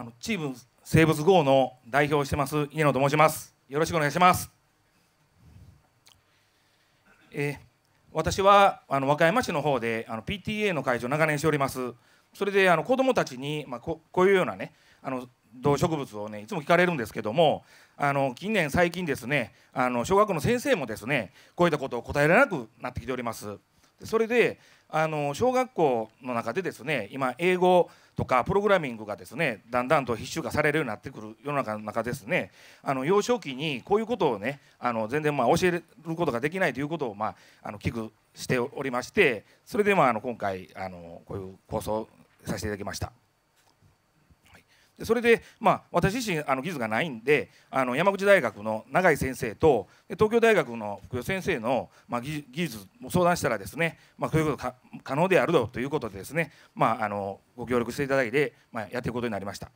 あのチーム生物号の代表をしてます家野と申しますよろしくお願いしますえ私はあの和歌山市の方であの PTA の会場長年しておりますそれであの子どもたちに、まあ、ここういうようなねあの動植物をねいつも聞かれるんですけどもあの近年最近ですねあの小学校の先生もですねこういったことを答えられなくなってきておりますそれであの小学校の中でですね今英語とかプログラミングがですねだんだんと必修化されるようになってくる世の中の中ですねあの幼少期にこういうことをねあの全然まあ教えることができないということをまああの危惧しておりましてそれでまああの今回あのこういう構想させていただきました。でそれで、まあ、私自身あの技術がないんであの山口大学の永井先生と東京大学の福代先生の、まあ、技術を相談したらですね、まあ、こういうこと可能であるぞということでですね、まあ、あのご協力していただいて、まあ、やっていくことになりました。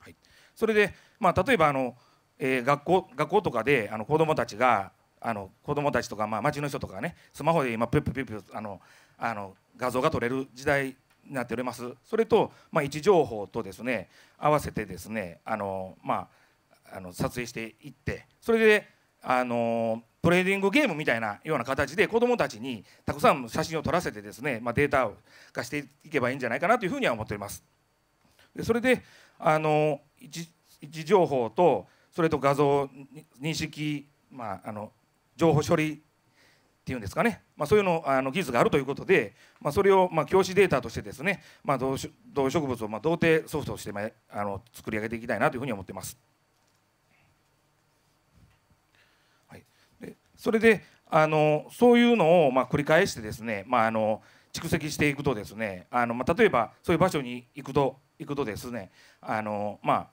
はい、それで、まあ、例えばあの、えー、学校学校とかであの子どもたちがあの子どもたちとか、まあ、町の人とかねスマホで今ピュッピュッピュッあのあの画像が撮れる時代なっておりますそれと、まあ、位置情報とですね合わせてですねあの、まあ、あの撮影していってそれであのトレーディングゲームみたいなような形で子どもたちにたくさん写真を撮らせてですね、まあ、データ化していけばいいんじゃないかなというふうには思っております。でそれであの位置情報とそれと画像認識、まあ、あの情報処理っていうんですかね、まあ、そういうのあの技術があるということで、まあ、それをまあ教師データとしてですね、まあ、動植物をまあ童貞ソフトとして、まあの作り上げていきたいなというふうに思ってます。はい、でそれであのそういうのをまあ繰り返してですね、まああの蓄積していくとですねあの、まあ、例えばそういう場所に行くと行くとですねあの、ま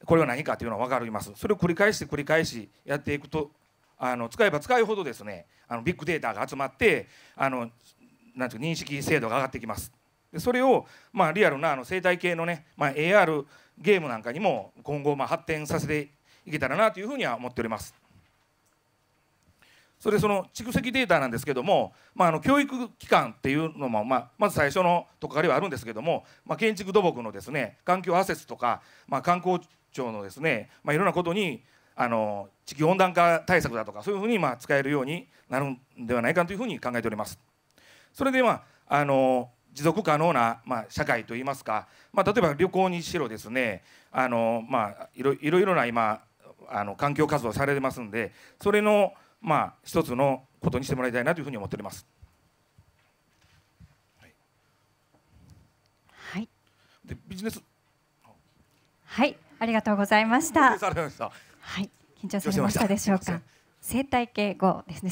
あ、これは何かというのは分かります。それを繰り返して繰り返しやっていくとあの使えば使うほどですねあのビッグデータが集まってあのなんていう認識精度が上がってきます。でそれを、まあ、リアルなあの生態系のね、まあ、AR ゲームなんかにも今後まあ発展させていけたらなというふうには思っております。それその蓄積データなんですけども、まあ、あの教育機関っていうのも、まあ、まず最初のところではあるんですけども、まあ、建築土木のですね環境アセスとか、まあ、観光庁のですね、まあ、いろんなことにあの地球温暖化対策だとかそういうふうにまあ使えるようになるんではないかというふうに考えております。それでまああの持続可能な、まあ、社会といいますか、まあ、例えば旅行にしろですねあの、まあ、いろいろな今あの環境活動されてますんでそれの、まあ、一つのことにしてもらいたいなというふうに思っております。はい、でビジネスはいありがとうございました。緊張されましたでしょうか。生態系後ですね。